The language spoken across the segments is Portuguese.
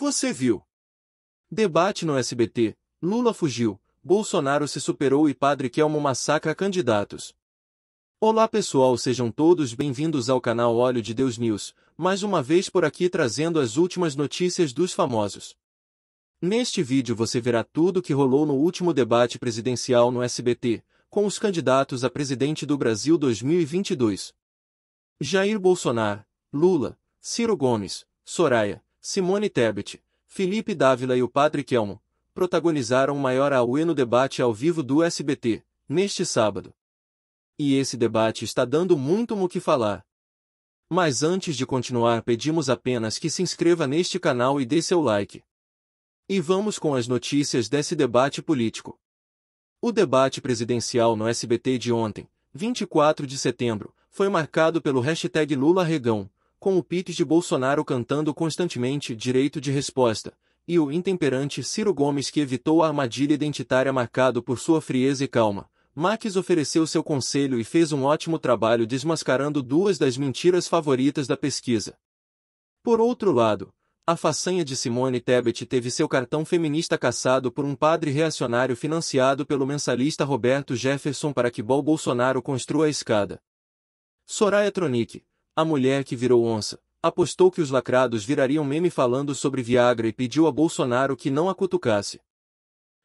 Você viu. Debate no SBT. Lula fugiu, Bolsonaro se superou e Padre Kelmo massacra candidatos. Olá pessoal, sejam todos bem-vindos ao canal Óleo de Deus News, mais uma vez por aqui trazendo as últimas notícias dos famosos. Neste vídeo você verá tudo o que rolou no último debate presidencial no SBT, com os candidatos a presidente do Brasil 2022. Jair Bolsonaro, Lula, Ciro Gomes, Soraya, Simone Tebet, Felipe Dávila e o Padre Kelmo, protagonizaram o maior AUE no debate ao vivo do SBT, neste sábado. E esse debate está dando muito no que falar. Mas antes de continuar pedimos apenas que se inscreva neste canal e dê seu like. E vamos com as notícias desse debate político. O debate presidencial no SBT de ontem, 24 de setembro, foi marcado pelo hashtag Lula Regão, com o pitch de Bolsonaro cantando constantemente direito de resposta, e o intemperante Ciro Gomes que evitou a armadilha identitária marcado por sua frieza e calma. Max ofereceu seu conselho e fez um ótimo trabalho desmascarando duas das mentiras favoritas da pesquisa. Por outro lado, a façanha de Simone Tebet teve seu cartão feminista caçado por um padre reacionário financiado pelo mensalista Roberto Jefferson para que Bol Bolsonaro construa a escada. Soraya Tronic, a mulher que virou onça apostou que os lacrados virariam meme falando sobre Viagra e pediu a Bolsonaro que não a cutucasse.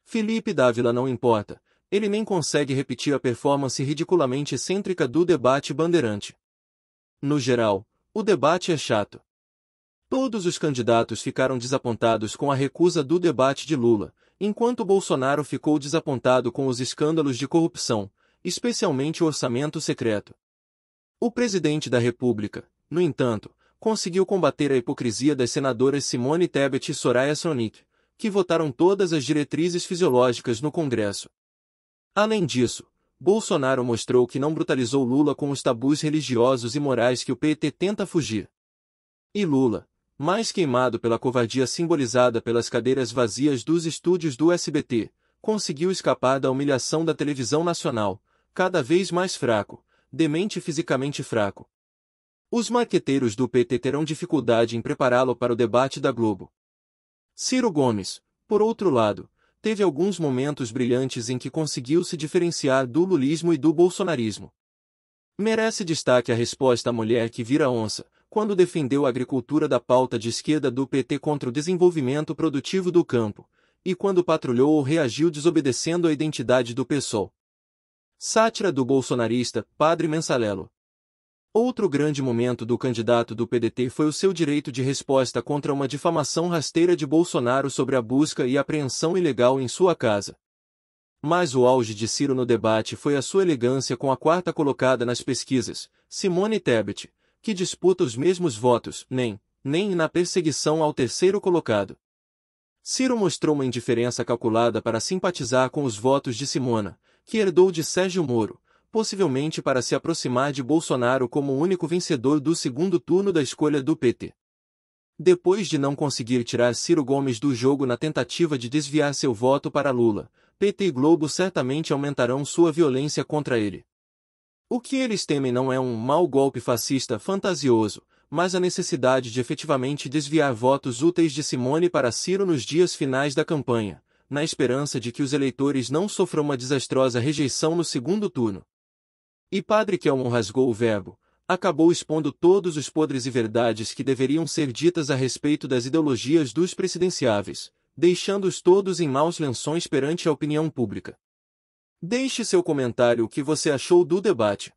Felipe Dávila não importa, ele nem consegue repetir a performance ridiculamente excêntrica do debate bandeirante. No geral, o debate é chato. Todos os candidatos ficaram desapontados com a recusa do debate de Lula, enquanto Bolsonaro ficou desapontado com os escândalos de corrupção, especialmente o orçamento secreto. O presidente da República, no entanto, conseguiu combater a hipocrisia das senadoras Simone Tebet e Soraya Sonic, que votaram todas as diretrizes fisiológicas no Congresso. Além disso, Bolsonaro mostrou que não brutalizou Lula com os tabus religiosos e morais que o PT tenta fugir. E Lula, mais queimado pela covardia simbolizada pelas cadeiras vazias dos estúdios do SBT, conseguiu escapar da humilhação da televisão nacional, cada vez mais fraco, demente fisicamente fraco. Os marqueteiros do PT terão dificuldade em prepará-lo para o debate da Globo. Ciro Gomes, por outro lado, teve alguns momentos brilhantes em que conseguiu se diferenciar do lulismo e do bolsonarismo. Merece destaque a resposta à mulher que vira onça, quando defendeu a agricultura da pauta de esquerda do PT contra o desenvolvimento produtivo do campo, e quando patrulhou ou reagiu desobedecendo à identidade do PSOL. Sátira do bolsonarista, Padre Mensalelo. Outro grande momento do candidato do PDT foi o seu direito de resposta contra uma difamação rasteira de Bolsonaro sobre a busca e apreensão ilegal em sua casa. Mas o auge de Ciro no debate foi a sua elegância com a quarta colocada nas pesquisas, Simone Tebet, que disputa os mesmos votos, nem, nem na perseguição ao terceiro colocado. Ciro mostrou uma indiferença calculada para simpatizar com os votos de Simona, que herdou de Sérgio Moro, possivelmente para se aproximar de Bolsonaro como o único vencedor do segundo turno da escolha do PT. Depois de não conseguir tirar Ciro Gomes do jogo na tentativa de desviar seu voto para Lula, PT e Globo certamente aumentarão sua violência contra ele. O que eles temem não é um mau golpe fascista fantasioso, mas a necessidade de efetivamente desviar votos úteis de Simone para Ciro nos dias finais da campanha na esperança de que os eleitores não sofram uma desastrosa rejeição no segundo turno. E Padre Kelmon rasgou o verbo, acabou expondo todos os podres e verdades que deveriam ser ditas a respeito das ideologias dos presidenciáveis, deixando-os todos em maus lençóis perante a opinião pública. Deixe seu comentário o que você achou do debate.